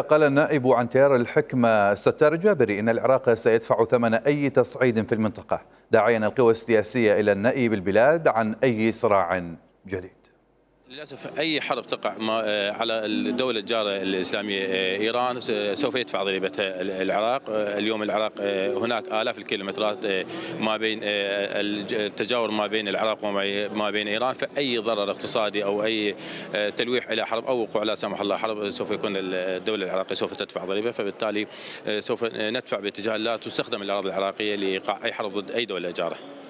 قال النائب عن تيار الحكمة ستار جابري إن العراق سيدفع ثمن أي تصعيد في المنطقة داعيا القوى السياسية إلى النأي بالبلاد عن أي صراع جديد للاسف اي حرب تقع آه، على الدوله الجاره الاسلاميه آه، ايران سوف يدفع ضريبتها آه، العراق، اليوم العراق هناك الاف الكيلومترات ما بين التجاور ما بين العراق وما بين ايران فاي ضرر اقتصادي او اي تلويح الى حرب او وقوع لا سمح الله حرب سوف يكون الدوله العراقيه سوف تدفع ضريبه فبالتالي سوف ندفع باتجاه لا تستخدم الاراضي العراقيه لايقاع اي حرب ضد اي دوله جاره.